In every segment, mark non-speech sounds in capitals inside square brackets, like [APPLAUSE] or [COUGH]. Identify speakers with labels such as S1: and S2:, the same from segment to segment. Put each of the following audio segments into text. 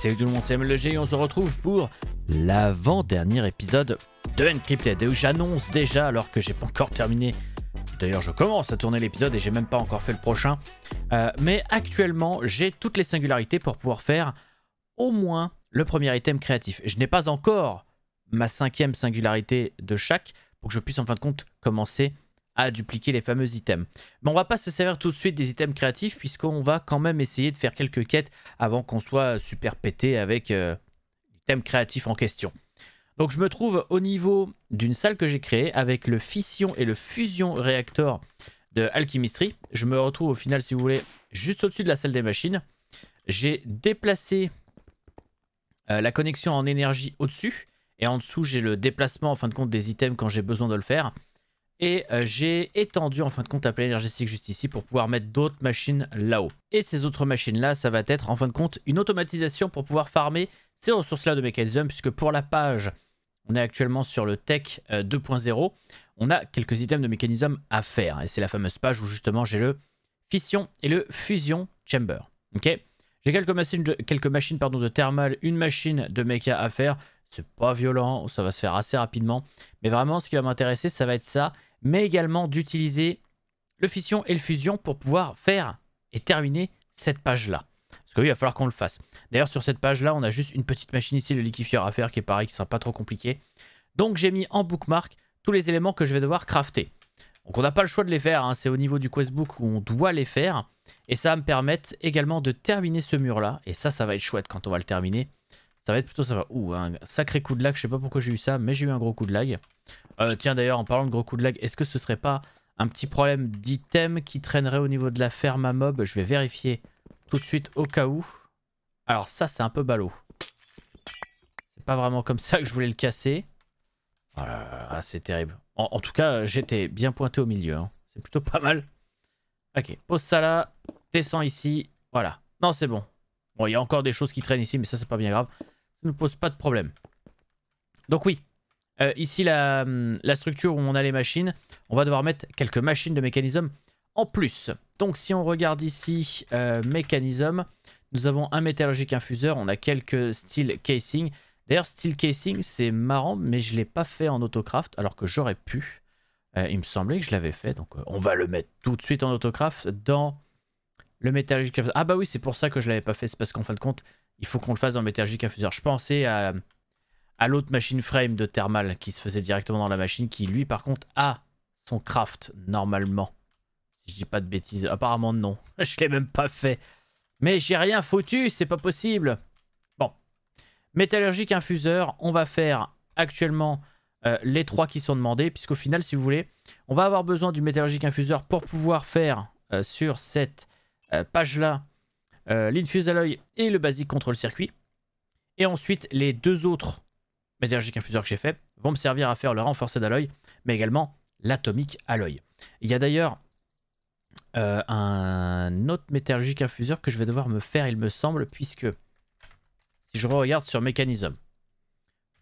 S1: salut tout le monde, c'est MLG et on se retrouve pour l'avant-dernier épisode de Encrypted. Et où j'annonce déjà, alors que j'ai pas encore terminé, d'ailleurs je commence à tourner l'épisode et j'ai même pas encore fait le prochain, euh, mais actuellement j'ai toutes les singularités pour pouvoir faire au moins le premier item créatif. Je n'ai pas encore ma cinquième singularité de chaque pour que je puisse en fin de compte commencer à dupliquer les fameux items. Mais on va pas se servir tout de suite des items créatifs puisqu'on va quand même essayer de faire quelques quêtes avant qu'on soit super pété avec les euh, l'item créatif en question. Donc je me trouve au niveau d'une salle que j'ai créée avec le fission et le fusion réacteur de Alchimistry. Je me retrouve au final si vous voulez juste au-dessus de la salle des machines. J'ai déplacé euh, la connexion en énergie au-dessus. Et en dessous, j'ai le déplacement en fin de compte des items quand j'ai besoin de le faire. Et euh, j'ai étendu en fin de compte la plaine énergétique juste ici pour pouvoir mettre d'autres machines là-haut. Et ces autres machines-là, ça va être en fin de compte une automatisation pour pouvoir farmer ces ressources-là de mécanismes. puisque pour la page, on est actuellement sur le tech 2.0, euh, on a quelques items de mécanisme à faire. Hein, et c'est la fameuse page où justement j'ai le fission et le fusion chamber. Ok j'ai quelques machines, de, quelques machines pardon, de thermal, une machine de mecha à faire. C'est pas violent, ça va se faire assez rapidement. Mais vraiment, ce qui va m'intéresser, ça va être ça mais également d'utiliser le fission et le fusion pour pouvoir faire et terminer cette page-là. Parce que oui, il va falloir qu'on le fasse. D'ailleurs, sur cette page-là, on a juste une petite machine ici, le liquifieur à faire, qui est pareil, qui sera pas trop compliqué. Donc, j'ai mis en bookmark tous les éléments que je vais devoir crafter. Donc, on n'a pas le choix de les faire. Hein. C'est au niveau du questbook où on doit les faire. Et ça va me permettre également de terminer ce mur-là. Et ça, ça va être chouette quand on va le terminer. Ça va être plutôt ça va Ouh, un sacré coup de lag. Je sais pas pourquoi j'ai eu ça, mais j'ai eu un gros coup de lag. Euh, tiens, d'ailleurs, en parlant de gros coup de lag, est-ce que ce serait pas un petit problème d'item qui traînerait au niveau de la ferme à mob Je vais vérifier tout de suite au cas où. Alors ça, c'est un peu ballot. C'est pas vraiment comme ça que je voulais le casser. Oh ah, c'est terrible. En, tout cas, j'étais bien pointé au milieu. Hein. C'est plutôt pas mal. Ok, pose ça là. Descends ici. Voilà. Non, c'est bon. Bon, il y a encore des choses qui traînent ici, mais ça, c'est pas bien grave. Ça ne pose pas de problème. Donc oui, euh, ici la, structure où on a les machines, on va devoir mettre quelques machines de mécanisme en plus. Donc si on regarde ici euh, mécanisme, nous avons un métallurgique infuseur, on a quelques steel casing. D'ailleurs steel casing c'est marrant mais je ne l'ai pas fait en autocraft alors que j'aurais pu. Euh, il me semblait que je l'avais fait donc euh, on va le mettre tout de suite en autocraft dans le métallurgique Ah bah oui c'est pour ça que je ne l'avais pas fait, c'est parce qu'en fin de compte il faut qu'on le fasse dans le métallurgique infuseur. Je pensais à, l'autre machine frame de Thermal qui se faisait directement dans la machine, qui lui par contre a son craft normalement. Si je dis pas de bêtises, apparemment non. [LAUGHS] je l'ai même pas fait. Mais j'ai rien foutu, c'est pas possible. Bon, métallurgique infuseur, on va faire actuellement euh, les trois qui sont demandés, puisqu'au final, si vous voulez, on va avoir besoin du métallurgique infuseur pour pouvoir faire euh, sur cette euh, page-là euh, L'infuse à alloy et le basic control circuit. Et ensuite, les deux autres métallurgiques infuseurs que j'ai fait vont me servir à faire le renforcé d'alloy, mais également l'atomique alloy. Il y a d'ailleurs euh, un autre métallurgique infuseur que je vais devoir me faire, il me semble, puisque si je regarde sur mécanisme,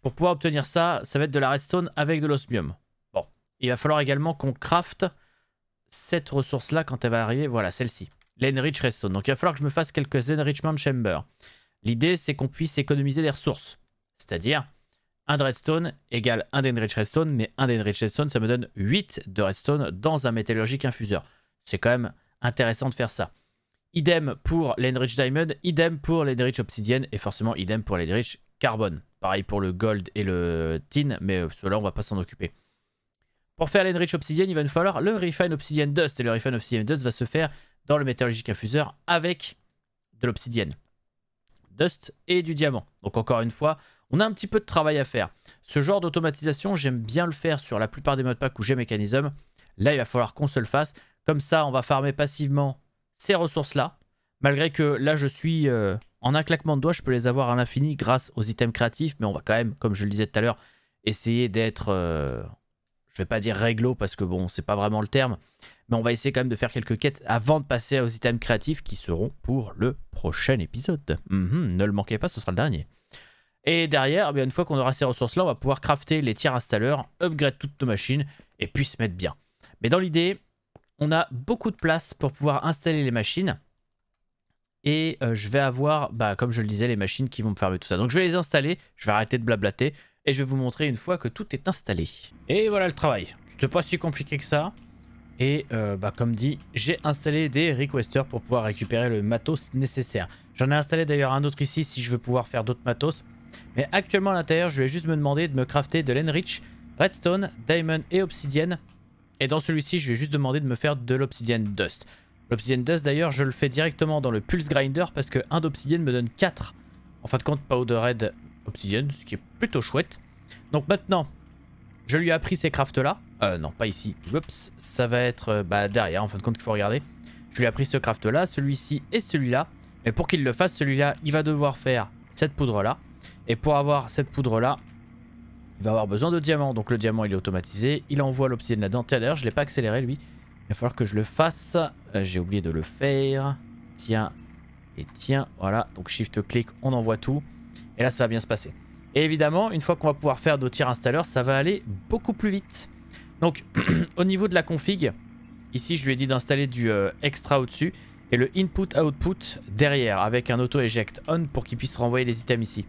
S1: pour pouvoir obtenir ça, ça va être de la redstone avec de l'osmium. Bon, il va falloir également qu'on crafte cette ressource-là quand elle va arriver, voilà, celle-ci l'Enrich Redstone. Donc il va falloir que je me fasse quelques Enrichment Chambers. L'idée, c'est qu'on puisse économiser les ressources. C'est-à-dire, un redstone égale un d'enrich redstone, mais un d'enrich redstone, ça me donne 8 de redstone dans un métallurgique infuseur. C'est quand même intéressant de faire ça. Idem pour l'enrich diamond, idem pour l'enrich obsidienne, et forcément idem pour l'enrich carbone. Pareil pour le gold et le tin, mais euh, cela on va pas s'en occuper. Pour faire l'enrich obsidienne, il va nous falloir le refine obsidian dust, et le refine obsidian dust va se faire dans le métallurgique infuseur avec de l'obsidienne, dust et du diamant. Donc encore une fois, on a un petit peu de travail à faire. Ce genre d'automatisation, j'aime bien le faire sur la plupart des packs où j'ai mécanisme. Là, il va falloir qu'on se le fasse. Comme ça, on va farmer passivement ces ressources-là. Malgré que là, je suis euh, en un claquement de doigts, je peux les avoir à l'infini grâce aux items créatifs. Mais on va quand même, comme je le disais tout à l'heure, essayer d'être euh, je vais pas dire réglo parce que bon, c'est pas vraiment le terme, mais on va essayer quand même de faire quelques quêtes avant de passer aux items créatifs qui seront pour le prochain épisode. Mhm, ne le manquez pas, ce sera le dernier. Et derrière, bien une fois qu'on aura ces ressources-là, on va pouvoir crafter les tiers installeurs, upgrade toutes nos machines et puis se mettre bien. Mais dans l'idée, on a beaucoup de place pour pouvoir installer les machines. Et euh, je vais avoir, bah, comme je le disais, les machines qui vont me fermer tout ça. Donc je vais les installer, je vais arrêter de blablater et je vais vous montrer une fois que tout est installé. Et voilà le travail. C'était pas si compliqué que ça. Et euh, bah, comme dit, j'ai installé des requesters pour pouvoir récupérer le matos nécessaire. J'en ai installé d'ailleurs un autre ici si je veux pouvoir faire d'autres matos. Mais actuellement à l'intérieur, je vais juste me demander de me crafter de l'enrich, redstone, diamond et obsidienne. Et dans celui-ci, je vais juste demander de me faire de l'obsidienne dust. L'obsidienne dust d'ailleurs, je le fais directement dans le pulse grinder parce que 1 d'obsidienne me donne 4. En fin de compte, powder red obsidienne, ce qui est plutôt chouette. Donc maintenant, je lui ai appris ces crafts là. Euh, non, pas ici. Oups, ça va être euh, bah, derrière en fin de compte qu'il faut regarder. Je lui ai appris ce craft là, celui-ci et celui-là. Mais pour qu'il le fasse, celui-là, il va devoir faire cette poudre là. Et pour avoir cette poudre là, il va avoir besoin de diamants. Donc le diamant, il est automatisé. Il envoie l'obsidienne là-dedans. D'ailleurs, je ne l'ai pas accéléré lui. Il va falloir que je le fasse. Euh, j'ai oublié de le faire. Tiens. Et tiens, voilà. Donc shift click on envoie tout. Et là, ça va bien se passer. Et évidemment, une fois qu'on va pouvoir faire nos tirs installeurs, ça va aller beaucoup plus vite. Donc, [CLEARS THROAT] au niveau de la config, ici, je lui ai dit d'installer du euh, extra au-dessus et le input-output derrière avec un auto-eject on pour qu'il puisse renvoyer les items ici.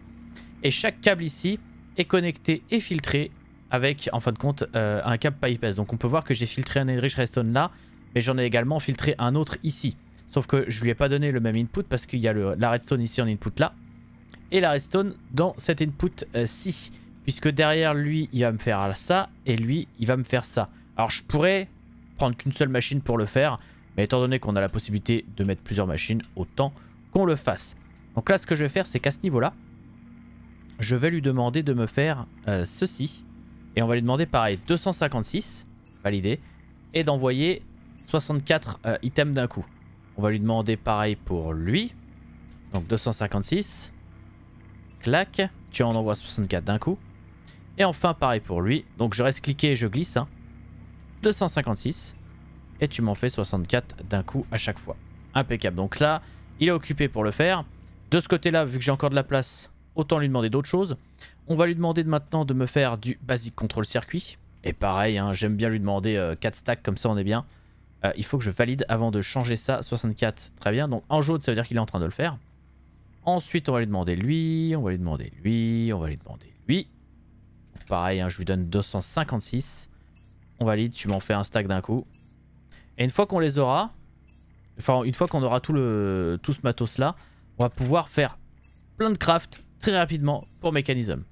S1: Et chaque câble ici est connecté et filtré avec, en fin de compte, euh, un câble bypass. Donc on peut voir que j'ai filtré un Enrich Redstone là, mais j'en ai également filtré un autre ici. Sauf que je lui ai pas donné le même input parce qu'il y a le, la Redstone ici en input là et la restone dans cet input-ci. Euh, Puisque derrière lui, il va me faire ça et lui, il va me faire ça. Alors je pourrais prendre qu'une seule machine pour le faire, mais étant donné qu'on a la possibilité de mettre plusieurs machines, autant qu'on le fasse. Donc là, ce que je vais faire, c'est qu'à ce niveau-là, je vais lui demander de me faire euh, ceci. Et on va lui demander pareil, 256, validé, et d'envoyer 64 euh, items d'un coup. On va lui demander pareil pour lui. Donc 256. Clac. Tu en envoies 64 d'un coup. Et enfin, pareil pour lui. Donc je reste cliqué et je glisse. 256. Hein. Et tu m'en fais 64 d'un coup à chaque fois. Impeccable. Donc là, il est occupé pour le faire. De ce côté-là, vu que j'ai encore de la place, autant lui demander d'autres choses. On va lui demander de maintenant de me faire du basic contrôle circuit. Et pareil, hein, j'aime bien lui demander 4 euh, stacks, comme ça on est bien. Euh, il faut que je valide avant de changer ça, 64, très bien. Donc en jaune, ça veut dire qu'il est en train de le faire. Ensuite, on va lui demander lui, on va lui demander lui, on va lui demander lui. Pareil, hein, je lui donne 256. On valide, tu m'en fais un stack d'un coup. Et une fois qu'on les aura, enfin une fois qu'on aura tout, le, tout ce matos là, on va pouvoir faire plein de craft très rapidement pour mécanisme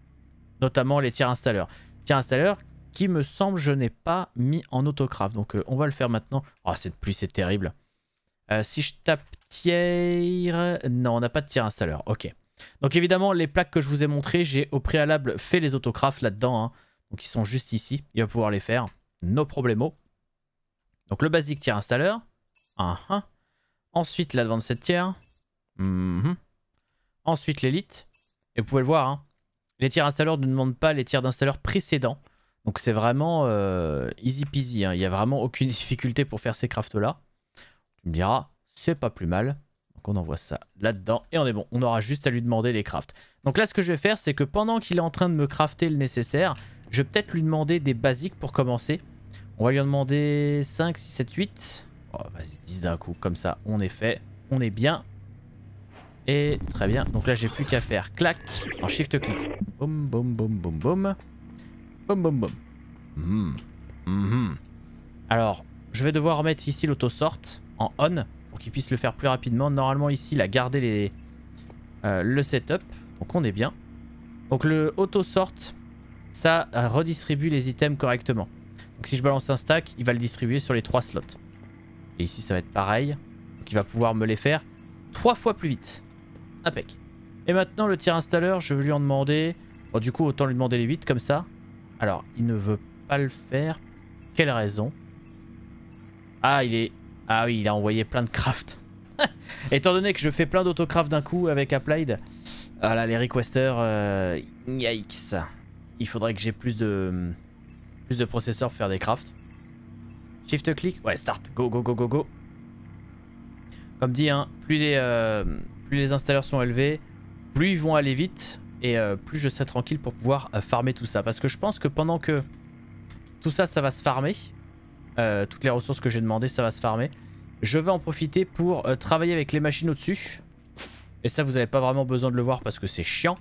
S1: Notamment les tiers installeurs. Tiers installeurs qui me semble je n'ai pas mis en autocraft. Donc euh, on va le faire maintenant. Oh ah, cette pluie c'est terrible. Euh, si je tape tiers... Non, on n'a pas de tiers installeur. Ok. Donc évidemment, les plaques que je vous ai montrées, j'ai au préalable fait les autographes là-dedans. Hein. Donc ils sont juste ici. Il va pouvoir les faire. No problemo. Donc le basique ah, ah. tiers installeur. Uh -huh. Ensuite l'advanced tiers. Ensuite l'élite. Et vous pouvez le voir, hein. les tiers installeurs ne demandent pas les tiers d'installeurs précédents. Donc c'est vraiment euh, easy peasy. Hein. Il n'y a vraiment aucune [LAUGHS] difficulté pour faire ces crafts là. Tu me diras, c'est pas plus mal. Donc on envoie ça là-dedans et on est bon. On aura juste à lui demander les crafts. Donc là ce que je vais faire c'est que pendant qu'il est en train de me crafter le nécessaire, je vais peut-être lui demander des basiques pour commencer. On va lui en demander 5, 6, 7, 8. Oh vas-y 10 d'un coup comme ça on est fait. On est bien. Et très bien. Donc là j'ai plus qu'à faire clac en shift click Boum boum boum boum boum. Boum boum boum. Hmm. Hmm, hmm. Alors je vais devoir remettre ici l'autosort en on qu'il puisse le faire plus rapidement. Normalement ici, il a gardé les, euh, le setup. Donc on est bien. Donc le auto-sort, ça euh, redistribue les items correctement. Donc si je balance un stack, il va le distribuer sur les trois slots. Et ici, ça va être pareil. Donc il va pouvoir me les faire trois fois plus vite. Apec. Et maintenant, le tir installeur, je vais lui en demander... Bon, du coup, autant lui demander les 8 comme ça. Alors, il ne veut pas le faire. Quelle raison Ah, il est ah oui, il a envoyé plein de craft. [LAUGHS] Étant donné que je fais plein d'autocraft d'un coup avec Applied, Voilà ah les requesters, euh, yikes. Il faudrait que j'ai plus de plus de processeurs pour faire des crafts. Shift click, ouais, start, go, go, go, go, go. Comme dit, hein, plus les euh, plus les installeurs sont élevés, plus ils vont aller vite et euh, plus je serai tranquille pour pouvoir farmer tout ça. Parce que je pense que pendant que tout ça, ça va se farmer, euh, toutes les ressources que j'ai demandé, ça va se farmer. Je vais en profiter pour euh, travailler avec les machines au-dessus. Et ça, vous n'avez pas vraiment besoin de le voir parce que c'est chiant.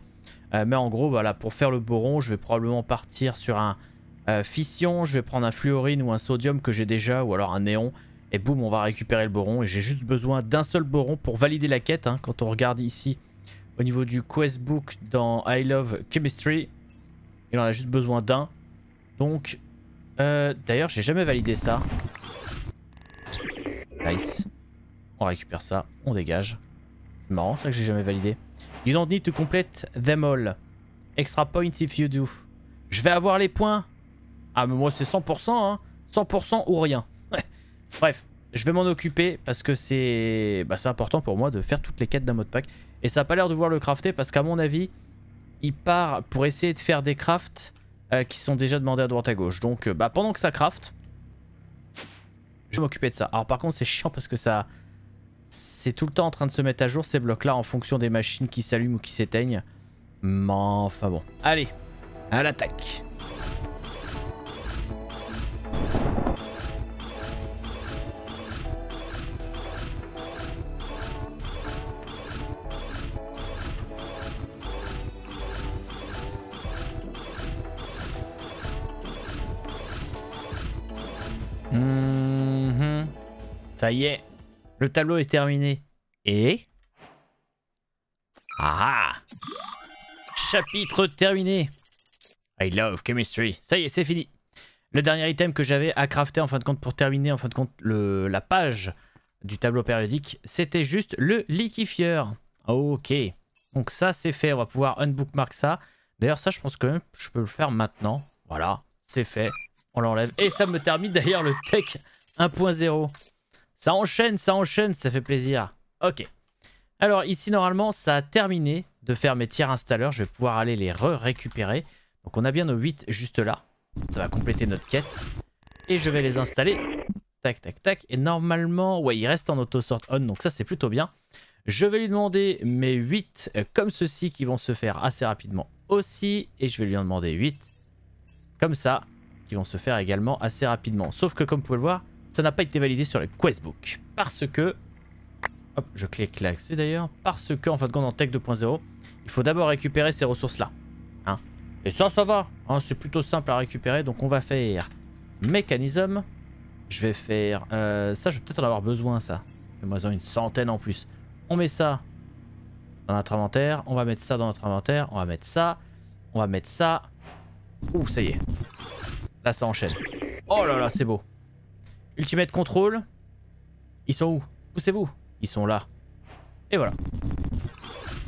S1: Euh, mais en gros, voilà, pour faire le boron, je vais probablement partir sur un fission. Je vais prendre un fluorine ou un sodium que j'ai déjà, ou alors un néon. Et boum, on va récupérer le boron. Et j'ai juste besoin d'un seul boron pour valider la quête. Hein. quand on regarde ici, au niveau du quest book dans I Love Chemistry, il en a juste besoin d'un. Donc euh, d'ailleurs, j'ai jamais validé ça. Nice. On récupère ça, on dégage. C'est marrant ça que j'ai jamais validé. You don't need to complete them all. Extra points if you do. Je vais avoir les points. Ah mais moi c'est 100%, hein. 100% ou rien. [LAUGHS] Bref, je vais m'en occuper parce que c'est bah, important pour moi de faire toutes les quêtes d'un mode pack. Et ça n'a pas l'air de voir le crafter parce qu'à mon avis, il part pour essayer de faire des crafts euh, qui sont déjà demandés à droite à gauche. Donc euh, bah, pendant que ça craft, je vais m'occuper de ça. Alors par contre c'est chiant parce que ça... C'est tout le temps en train de se mettre à jour ces blocs là en fonction des machines qui s'allument ou qui s'éteignent. Mais enfin bon. Allez, à l'attaque. Mhm. Ça y est, le tableau est terminé. Et... Ah Chapitre terminé I love chemistry. Ça y est, c'est fini. Le dernier item que j'avais à crafter en fin de compte pour terminer en fin de compte le, la page du tableau périodique, c'était juste le liquifieur. Ok. Donc ça c'est fait, on va pouvoir unbookmark ça. D'ailleurs ça je pense que je peux le faire maintenant. Voilà, c'est fait l'enlève. Et ça me termine d'ailleurs le tech 1.0. Ça enchaîne, ça enchaîne, ça fait plaisir. Ok. Alors ici, normalement, ça a terminé de faire mes tiers installeurs. Je vais pouvoir aller les récupérer. Donc on a bien nos 8 juste là. Ça va compléter notre quête. Et je vais les installer. Tac, tac, tac. Et normalement, ouais, il reste en auto-sort on, donc ça c'est plutôt bien. Je vais lui demander mes 8 euh, comme ceci qui vont se faire assez rapidement aussi. Et je vais lui en demander 8 comme ça qui vont se faire également assez rapidement. Sauf que comme vous pouvez le voir, ça n'a pas été validé sur le book Parce que... Hop, je clique là-dessus d'ailleurs. Parce que, en fin de compte, en Tech 2.0, il faut d'abord récupérer ces ressources-là. Hein. Et ça, ça va. Hein, C'est plutôt simple à récupérer. Donc on va faire mécanisme. Je vais faire... Euh, ça, je vais peut-être en avoir besoin, ça. Mais moi en une centaine en plus. On met ça dans notre inventaire. On va mettre ça dans notre inventaire. On va mettre ça. On va mettre ça. Ouh, ça y est. Là, ça enchaîne. Oh là là, c'est beau. Ultimate Control. Ils sont où Poussez-vous. Ils sont là. Et voilà.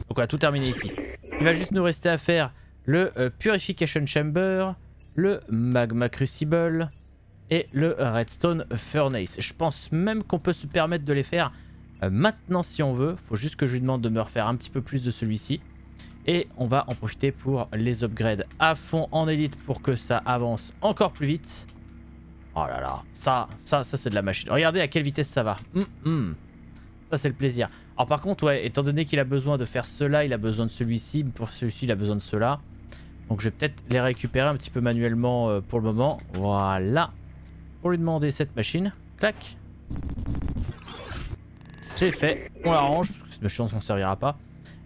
S1: Donc on a tout terminé ici. Il va juste nous rester à faire le euh, Purification Chamber, le Magma Crucible et le Redstone Furnace. Je pense même qu'on peut se permettre de les faire euh, maintenant si on veut. Faut juste que je lui demande de me refaire un petit peu plus de celui-ci. Et on va en profiter pour les upgrades à fond en élite pour que ça avance encore plus vite. Oh là là, ça, ça, ça c'est de la machine. Regardez à quelle vitesse ça va. Hum, hum. Ça c'est le plaisir. Alors par contre, ouais, étant donné qu'il a besoin de faire cela, il a besoin de celui-ci, pour celui-ci il a besoin de cela. Donc je vais peut-être les récupérer un petit peu manuellement euh, pour le moment. Voilà. Pour lui demander cette machine. Clac. C'est fait. On l'arrange, parce que cette machine on s'en servira pas.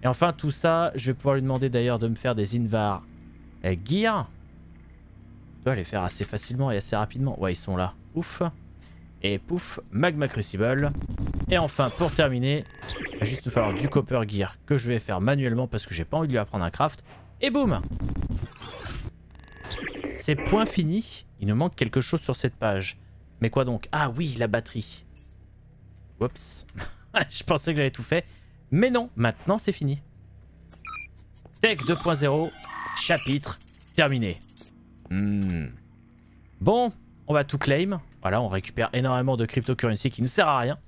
S1: Et enfin, tout ça, je vais pouvoir lui demander d'ailleurs de me faire des Invar eh, Gear. Je dois les faire assez facilement et assez rapidement. Ouais, ils sont là. Ouf. Et pouf, Magma Crucible. Et enfin, pour terminer, il va juste nous falloir du Copper Gear que je vais faire manuellement parce que j'ai pas envie de lui apprendre un craft. Et boum C'est point fini. Il nous manque quelque chose sur cette page. Mais quoi donc Ah oui, la batterie. Oups. [LAUGHS] je pensais que j'avais tout fait. Mais non, maintenant c'est fini. Tech 2.0, chapitre terminé. Hmm. Bon, on va tout claim. Voilà, on récupère énormément de cryptocurrency qui ne sert à rien.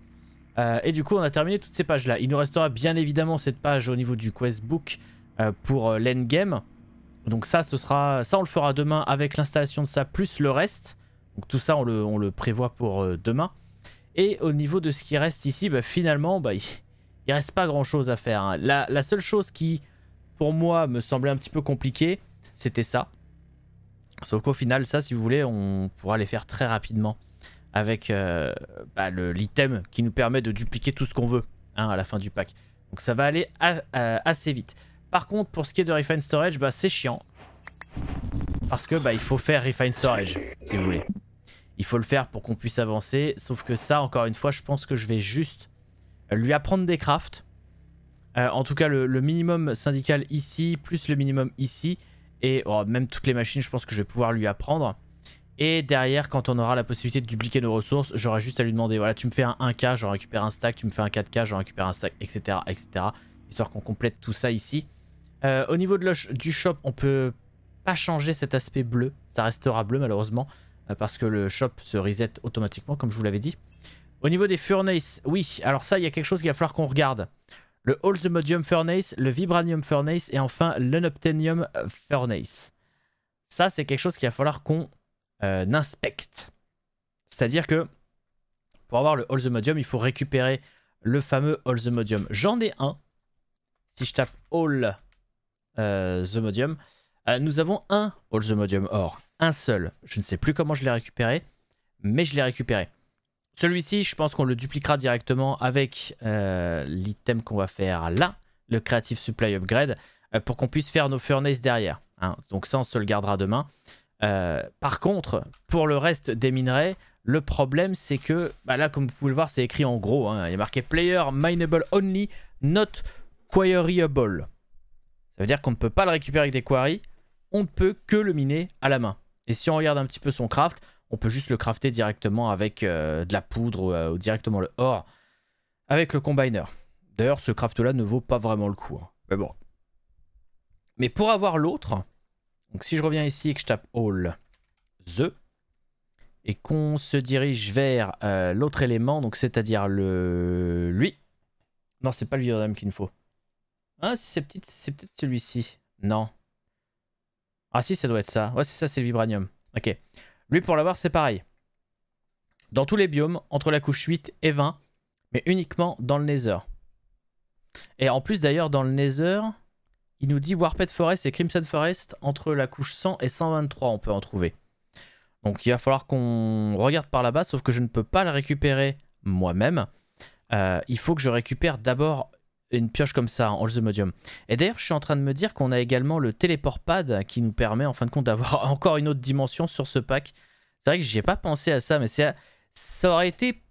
S1: Euh, et du coup, on a terminé toutes ces pages-là. Il nous restera bien évidemment cette page au niveau du quest book euh, pour euh, l'endgame. Donc ça, ce sera, ça on le fera demain avec l'installation de ça, plus le reste. Donc tout ça, on le, prévoit pour demain. Et au niveau de ce qui reste ici, bah, finalement, bah, il reste pas grand chose à faire. Hein. La, seule chose qui, pour moi, me semblait un petit peu compliquée, c'était ça. Sauf qu'au final, ça, si vous voulez, on pourra les faire très rapidement avec euh, bah, l'item qui nous permet de dupliquer tout ce qu'on veut hein, à la fin du pack. Donc ça va aller euh, assez vite. Par contre, pour ce qui est de Refine Storage, bah, c'est chiant. Parce que bah, il faut faire Refine Storage, si vous voulez. Il faut le faire pour qu'on puisse avancer. Sauf que ça, encore une fois, je pense que je vais juste lui apprendre des crafts. Euh, en tout cas, le, minimum syndical ici, plus le minimum ici. Et oh, même toutes les machines, je pense que je vais pouvoir lui apprendre. Et derrière, quand on aura la possibilité de dupliquer nos ressources, j'aurai juste à lui demander, voilà, tu me fais un 1K, j'en récupère un stack, tu me fais un 4K, je récupère un stack, etc. etc. histoire qu'on complète tout ça ici. Euh, au niveau de du shop, on peut pas changer cet aspect bleu. Ça restera bleu malheureusement, euh, parce que le shop se reset automatiquement, comme je vous l'avais dit. Au niveau des furnaces, oui, alors ça, il y a quelque chose qu'il va falloir qu'on regarde. Le Modium Furnace, le Vibranium Furnace et enfin l'Unobtainium Furnace. Ça, c'est quelque chose qu'il va falloir qu'on euh, inspecte. C'est-à-dire que pour avoir le Modium, il faut récupérer le fameux Modium. J'en ai un. Si je tape All euh, Modium, euh, nous avons un All the Modium Or. Un seul. Je ne sais plus comment je l'ai récupéré, mais je l'ai récupéré. Celui-ci, je pense qu'on le dupliquera directement avec euh, l'item qu'on va faire là, le Creative Supply Upgrade, euh, pour qu'on puisse faire nos furnaces derrière. Hein. Donc ça, on se le gardera demain. Euh, par contre, pour le reste des minerais, le problème, c'est que bah là, comme vous pouvez le voir, c'est écrit en gros. Hein. il est marqué Player Mineable Only, not Quarryable. Ça veut dire qu'on ne peut pas le récupérer avec des queries. On ne peut que le miner à la main. Et si on regarde un petit peu son craft, on peut juste le crafter directement avec euh, de la poudre euh, ou, directement le or avec le combiner. D'ailleurs, ce craft là ne vaut pas vraiment le coup. Hein. Mais bon. Mais pour avoir l'autre, donc si je reviens ici et que je tape all the et qu'on se dirige vers euh, l'autre élément, donc c'est-à-dire le lui. Non, c'est pas le vibranium qu'il nous faut. Ah, c'est peut-être peut être celui ci Non. Ah si, ça doit être ça. Ouais, c'est ça, c'est le vibranium. Ok. Lui, pour l'avoir, c'est pareil. Dans tous les biomes, entre la couche 8 et 20, mais uniquement dans le Nether. Et en plus, d'ailleurs, dans le Nether, il nous dit Warped Forest et Crimson Forest, entre la couche 100 et 123, on peut en trouver. Donc il va falloir qu'on regarde par là-bas, sauf que je ne peux pas la récupérer moi-même. Euh, il faut que je récupère d'abord une pioche comme ça, en the Modium. Et d'ailleurs, je suis en train de me dire qu'on a également le téléport pad qui nous permet en fin de compte d'avoir [LAUGHS] encore une autre dimension sur ce pack. C'est vrai que j'ai pas pensé à ça, mais ça aurait été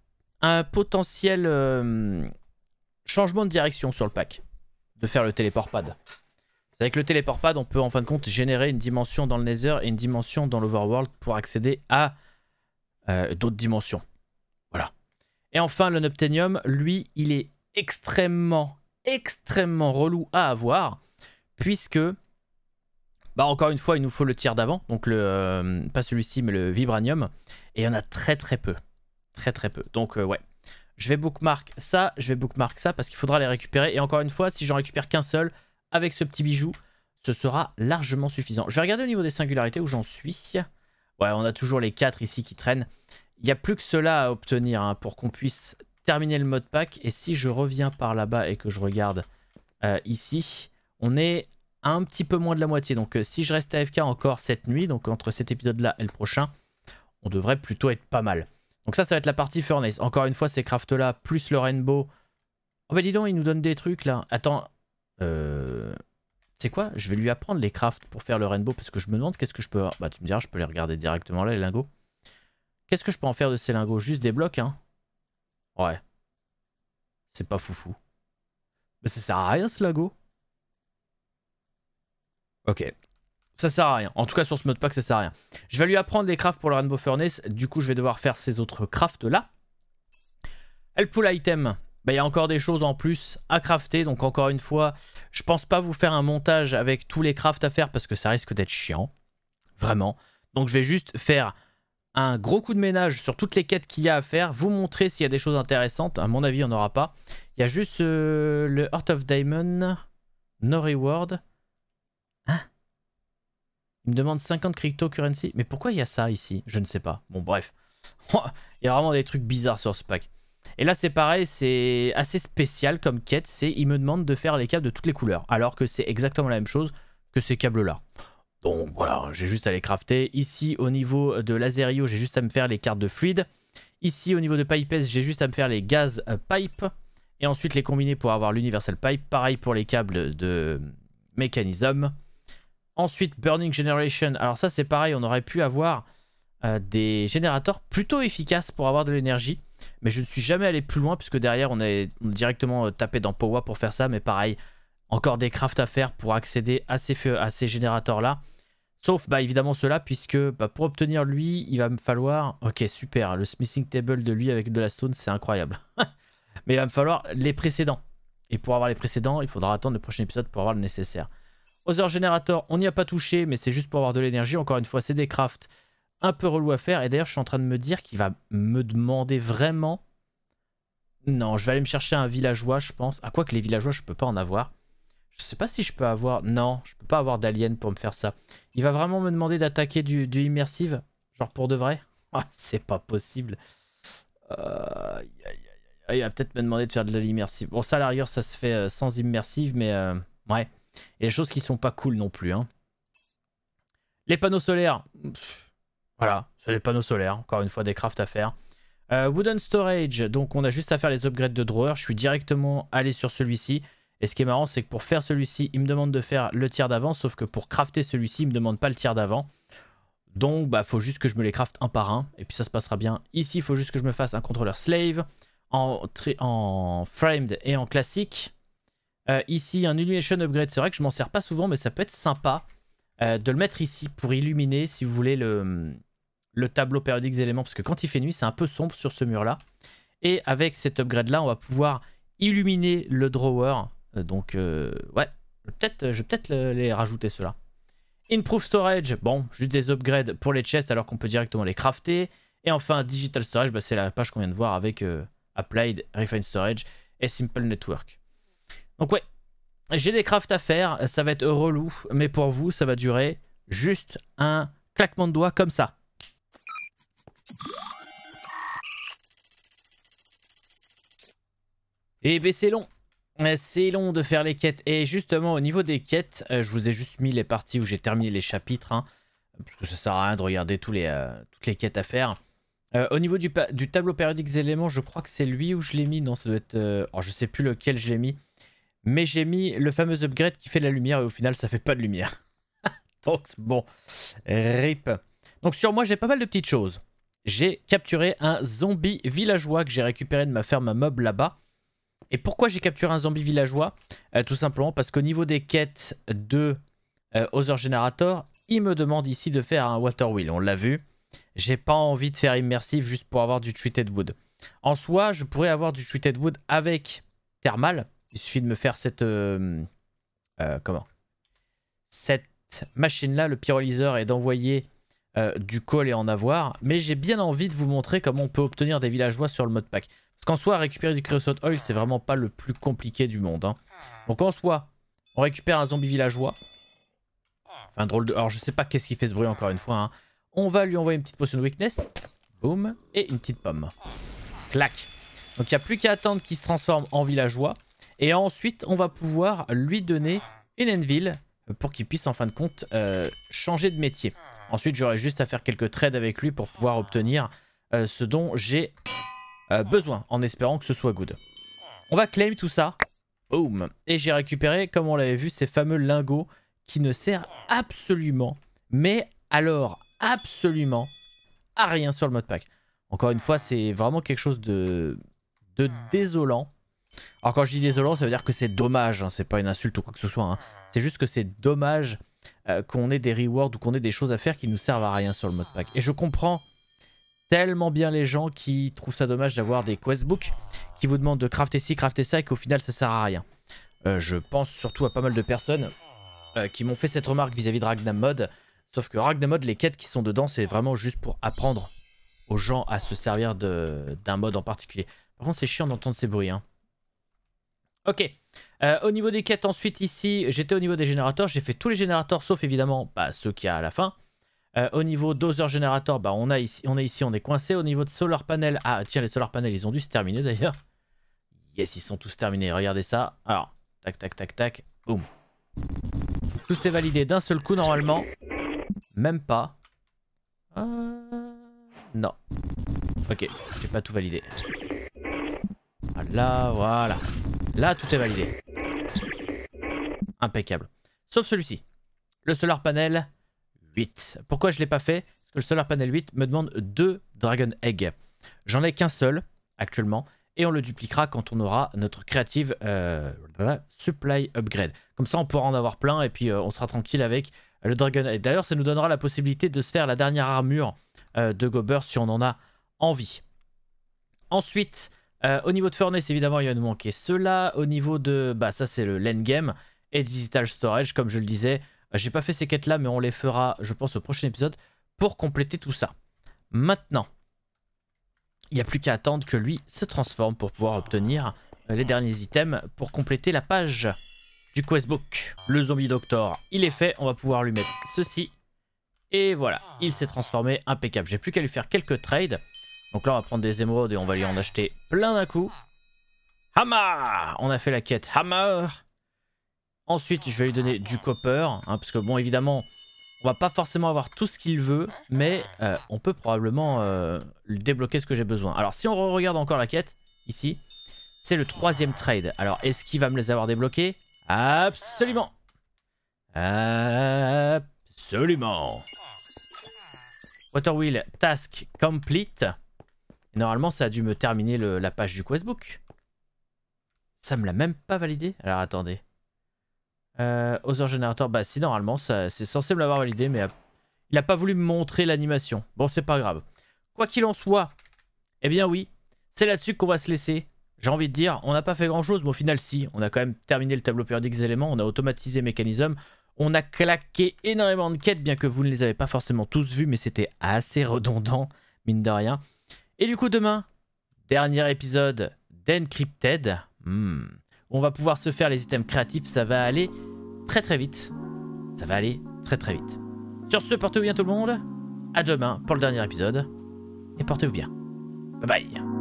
S1: un potentiel euh, changement de direction sur le pack, de faire le téléport pad. C'est avec le téléport pad, on peut en fin de compte générer une dimension dans le Nether et une dimension dans l'Overworld pour accéder à euh, d'autres dimensions. Voilà. Et enfin, le Noctenium, lui, il est extrêmement, extrêmement relou à avoir, puisque, bah encore une fois, il nous faut le tiers d'avant, donc le, euh, pas celui-ci, mais le vibranium, et il y en a très très peu. Très très peu. Donc euh, ouais, je vais bookmark ça, je vais bookmark ça, parce qu'il faudra les récupérer, et encore une fois, si j'en récupère qu'un seul, avec ce petit bijou, ce sera largement suffisant. Je vais regarder au niveau des singularités où j'en suis. Ouais, on a toujours les quatre ici qui traînent. Il n'y a plus que cela à obtenir hein, pour qu'on puisse terminer le mode pack. Et si je reviens par là-bas et que je regarde euh, ici, on est un petit peu moins de la moitié. Donc euh, si je reste AFK encore cette nuit, donc entre cet épisode-là et le prochain, on devrait plutôt être pas mal. Donc ça, ça va être la partie Furnace. Encore une fois, ces crafts-là, plus le Rainbow. Oh bah dis donc, il nous donne des trucs là. Attends, euh... C'est quoi Je vais lui apprendre les crafts pour faire le Rainbow parce que je me demande qu'est-ce que je peux... Bah tu me diras, je peux les regarder directement là, les lingots. Qu'est-ce que je peux en faire de ces lingots Juste des blocs, hein Ouais. C'est pas foufou. Mais ça sert à rien ce lago. Ok. Ça sert à rien. En tout cas, sur ce modpack, ça sert à rien. Je vais lui apprendre les crafts pour le Rainbow Furnace. Du coup, je vais devoir faire ces autres crafts là. Helpful item. Bah, il y a encore des choses en plus à crafter. Donc, encore une fois, je pense pas vous faire un montage avec tous les crafts à faire parce que ça risque d'être chiant. Vraiment. Donc, je vais juste faire un gros coup de ménage sur toutes les quêtes qu'il y a à faire, vous montrer s'il y a des choses intéressantes. À mon avis, on n'aura pas. Il y a juste euh, le Heart of Diamond, no reward. Hein il me demande 50 cryptocurrency. Mais pourquoi il y a ça ici Je ne sais pas. Bon, bref. [LAUGHS] il y a vraiment des trucs bizarres sur ce pack. Et là, c'est pareil, c'est assez spécial comme quête. C'est, il me demande de faire les câbles de toutes les couleurs. Alors que c'est exactement la même chose que ces câbles-là. Bon voilà, j'ai juste à les crafter. Ici, au niveau de l'Azerio, j'ai juste à me faire les cartes de fluide. Ici, au niveau de Pipes, j'ai juste à me faire les gaz euh, pipe. Et ensuite, les combiner pour avoir l'Universal Pipe. Pareil pour les câbles de mécanisme. Ensuite, Burning Generation. Alors ça, c'est pareil, on aurait pu avoir euh, des générateurs plutôt efficaces pour avoir de l'énergie. Mais je ne suis jamais allé plus loin, puisque derrière, on est, directement euh, tapé dans Powa pour faire ça. Mais pareil, encore des crafts à faire pour accéder à ces, à ces générateurs-là. Sauf bah, évidemment cela, puisque bah, pour obtenir lui, il va me falloir... Ok, super, le smithing table de lui avec de la stone, c'est incroyable. [LAUGHS] Mais il va me falloir les précédents. Et pour avoir les précédents, il faudra attendre le prochain épisode pour avoir le nécessaire. Other Generator, on n'y a pas touché, mais c'est juste pour avoir de l'énergie. Encore une fois, c'est des crafts un peu relou à faire. Et d'ailleurs, je suis en train de me dire qu'il va me demander vraiment... Non, je vais aller me chercher un villageois, je pense. À ah, quoi que les villageois, je peux pas en avoir. Je sais pas si je peux avoir... Non, je peux pas avoir d'alien pour me faire ça. Il va vraiment me demander d'attaquer du, du immersive Genre pour de vrai [LAUGHS] Ah, c'est pas possible. Euh, il va peut-être me demander de faire de l'immersive. Bon, ça, à l'arrière, ça se fait euh, sans immersive, mais euh, ouais. Et les choses qui sont pas cool non plus. Hein. Les panneaux solaires. voilà, c'est des panneaux solaires. Encore une fois, des crafts à faire. wooden Storage, donc on a juste à faire les upgrades de drawer. Je suis directement allé sur celui-ci. Et ce qui est marrant, c'est que pour faire celui-ci, il me demande de faire le tiers d'avant, sauf que pour crafter celui-ci, il me demande pas le tiers d'avant. Donc, bah, faut juste que je me les crafte un par un, et puis ça se passera bien. Ici, il faut juste que je me fasse un contrôleur slave, en, framed et en classique. Euh, ici, un illumination upgrade, c'est vrai que je m'en sers pas souvent, mais ça peut être sympa euh, de le mettre ici pour illuminer, si vous voulez, le tableau périodique des éléments, parce que quand il fait nuit, c'est un peu sombre sur ce mur-là. Et avec cet upgrade-là, on va pouvoir illuminer le drawer euh, donc, euh, ouais, peut-être, je vais peut-être les rajouter ceux-là. Improve Storage, bon, juste des upgrades pour les chests alors qu'on peut directement les crafter. Et enfin, Digital Storage, bah, c'est la page qu'on vient de voir avec euh, Applied, Refined Storage et Simple Network. Donc ouais, j'ai des crafts à faire, ça va être relou, mais pour vous, ça va durer juste un claquement de doigts comme ça. Et bah c'est long euh, c'est long de faire les quêtes. Et justement, au niveau des quêtes, euh, je vous ai juste mis les parties où j'ai terminé les chapitres. Hein, parce que ça sert à rien de regarder les, euh, toutes les quêtes à faire. au niveau du, tableau périodique des éléments, je crois que c'est lui où je l'ai mis. Non, ça doit être... Alors, je sais plus lequel je l'ai mis. Mais j'ai mis le fameux upgrade qui fait la lumière. Et au final, ça fait pas de lumière. [LAUGHS] Donc, bon. RIP. Donc, sur moi, j'ai pas mal de petites choses. J'ai capturé un zombie villageois que j'ai récupéré de ma ferme à là-bas. Et pourquoi j'ai capturé un zombie villageois euh, Tout simplement parce qu'au niveau des quêtes de euh, Other Generator, il me demande ici de faire un Water Wheel. On l'a vu. J'ai pas envie de faire immersif juste pour avoir du Treated Wood. En soi, je pourrais avoir du Treated Wood avec Thermal. Il suffit de me faire cette... Euh, comment Cette machine-là, le pyrolyseur, et d'envoyer du coal et en avoir. Mais j'ai bien envie de vous montrer comment on peut obtenir des villageois sur le modpack. pack. Parce qu'en soi, récupérer du creosote oil, c'est vraiment pas le plus compliqué du monde. Hein. Donc en soi, on récupère un zombie villageois. Enfin, drôle de... Alors, je sais pas qu'est-ce qui fait ce bruit, encore une fois. Hein. On va lui envoyer une petite potion de weakness. Boum. Et une petite pomme. Clac. Donc, il n'y a plus qu'à attendre qu'il se transforme en villageois. Et ensuite, on va pouvoir lui donner une anvil pour qu'il puisse, en fin de compte, euh, changer de métier. Ensuite, j'aurai juste à faire quelques trades avec lui pour pouvoir obtenir euh, ce dont j'ai euh, besoin, en espérant que ce soit good. On va claim tout ça. Et j'ai récupéré, comme on l'avait vu, ces fameux lingots qui ne servent absolument, mais alors absolument, à rien sur le modpack. Encore une fois, c'est vraiment quelque chose de, de désolant. Alors quand je dis désolant, ça veut dire que c'est dommage, hein. c'est pas une insulte ou quoi que ce soit. Hein. C'est juste que c'est dommage euh, qu'on ait des rewards ou qu'on ait des choses à faire qui nous servent à rien sur le modpack. Et je comprends tellement bien les gens qui trouvent ça dommage d'avoir des questbooks qui vous demandent de crafter ci, crafter ça et qu'au final ça sert à rien. Euh, je pense surtout à pas mal de personnes euh, qui m'ont fait cette remarque vis-à-vis de Ragnar Sauf que Ragnar Mod, les quêtes qui sont dedans, c'est vraiment juste pour apprendre aux gens à se servir d'un mode en particulier. Par contre, c'est chiant d'entendre ces bruits. Hein. Ok. Euh, au niveau des quêtes, ensuite, ici, j'étais au niveau des générateurs. J'ai fait tous les générateurs, sauf évidemment bah, ceux qu'il y a à la fin. Euh, au niveau doser générateur, bah on, on est ici, on est coincé. Au niveau de solar panel, ah tiens, les solar Panel, ils ont dû se terminer d'ailleurs. Yes, ils sont tous terminés, regardez ça. Alors, tac, tac, tac, tac, boum. Tout s'est validé d'un seul coup normalement. Même pas. Euh, non. Ok, j'ai pas tout validé. Là, voilà. Là, tout est validé. Impeccable. Sauf celui-ci. Le solar panel pourquoi je ne l'ai pas fait Parce que le Solar Panel 8 me demande deux Dragon Egg. J'en ai qu'un seul actuellement et on le dupliquera quand on aura notre Creative euh, supply upgrade. Comme ça, on pourra en avoir plein et puis euh, on sera tranquille avec le Dragon Egg. D'ailleurs, ça nous donnera la possibilité de se faire la dernière armure euh, de Gober si on en a envie. Ensuite, au niveau de Furnace, évidemment, il va nous manquer cela. Au niveau de... Bah, ça, c'est le landgame. Game et Digital Storage, comme je le disais. Bah, j'ai pas fait ces quêtes là, mais on les fera, je pense, au prochain épisode pour compléter tout ça. Maintenant, il n'y a plus qu'à attendre que lui se transforme pour pouvoir obtenir euh, les derniers items pour compléter la page du questbook. Le zombie doctor, il est fait, on va pouvoir lui mettre ceci. Et voilà, il s'est transformé impeccable. J'ai plus qu'à lui faire quelques trades. Donc là, on va prendre des émeraudes et on va lui en acheter plein d'un coup. Hammer On a fait la quête Hammer Ensuite, je vais lui donner du copper, hein, parce que bon, évidemment, on va pas forcément avoir tout ce qu'il veut, mais euh, on peut probablement euh, débloquer ce que j'ai besoin. Alors, si on regarde encore la quête, ici, c'est le troisième trade. Alors, est-ce qu'il va me les avoir débloqués Absolument Absolument Waterwheel Task Complete. normalement, ça a dû me terminer la page du questbook. Ça me l'a même pas validé. Alors, attendez. Euh, Other Generator, bah si, normalement, c'est censé me l'avoir validé, mais il a pas voulu me montrer l'animation. Bon, c'est pas grave. Quoi qu'il en soit, eh bien oui, c'est là-dessus qu'on va se laisser. J'ai envie de dire, on n'a pas fait grand-chose, mais au final, si. On a quand même terminé le tableau périodique des éléments, on a automatisé Mécanisme, on a claqué énormément de quêtes, bien que vous ne les avez pas forcément tous vues, mais c'était assez redondant, mine de rien. Et du coup, demain, dernier épisode d'Encrypted. Hmm. On va pouvoir se faire les items créatifs. Ça va aller très très vite. Ça va aller très très vite. Sur ce, portez-vous bien tout le monde. À demain pour le dernier épisode. Et portez-vous bien. Bye bye.